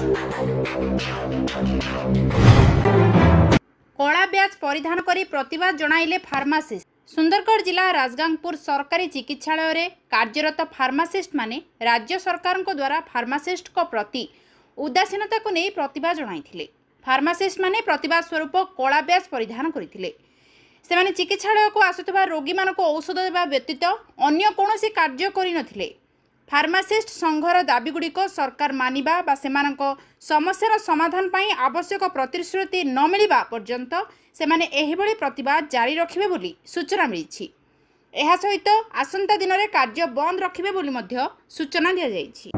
କଳା ବ୍ୟାଚ ପରିଧାନ କରି ପ୍ରତିବାଦ ଜଣାଇଲେ ଫାର୍ମାସିଷ୍ଟ ସୁନ୍ଦରଗଡ଼ ଜିଲ୍ଲା ରାଜଗାଙ୍ଗପୁର ସରକାରୀ ଚିକିତ୍ସାଳୟରେ କାର୍ଯ୍ୟରତ ଫାର୍ମାସିଷ୍ଟମାନେ ରାଜ୍ୟ ସରକାରଙ୍କ ଦ୍ୱାରା ଫାର୍ମାସିଷ୍ଟଙ୍କ ପ୍ରତି ଉଦାସୀନତାକୁ ନେଇ ପ୍ରତିଭା ଜଣାଇଥିଲେ ଫାର୍ମାସିଷ୍ଟମାନେ ପ୍ରତିଭା ସ୍ୱରୂପ କଳା ବ୍ୟାଚ ପରିଧାନ କରିଥିଲେ ସେମାନେ ଚିକିତ୍ସାଳୟକୁ ଆସୁଥିବା ରୋଗୀମାନଙ୍କୁ ଔଷଧ ଦେବା ବ୍ୟତୀତ ଅନ୍ୟ କୌଣସି କାର୍ଯ୍ୟ କରିନଥିଲେ ଫାର୍ମାସିଷ୍ଟ ସଂଘର ଦାବିଗୁଡ଼ିକ ସରକାର ମାନିବା ବା ସେମାନଙ୍କ ସମସ୍ୟାର ସମାଧାନ ପାଇଁ ଆବଶ୍ୟକ ପ୍ରତିଶ୍ରୁତି ନ ମିଳିବା ପର୍ଯ୍ୟନ୍ତ ସେମାନେ ଏହିଭଳି ପ୍ରତିବାଦ ଜାରି ରଖିବେ ବୋଲି ସୂଚନା ମିଳିଛି ଏହା ସହିତ ଆସନ୍ତା ଦିନରେ କାର୍ଯ୍ୟ ବନ୍ଦ ରଖିବେ ବୋଲି ମଧ୍ୟ ସୂଚନା ଦିଆଯାଇଛି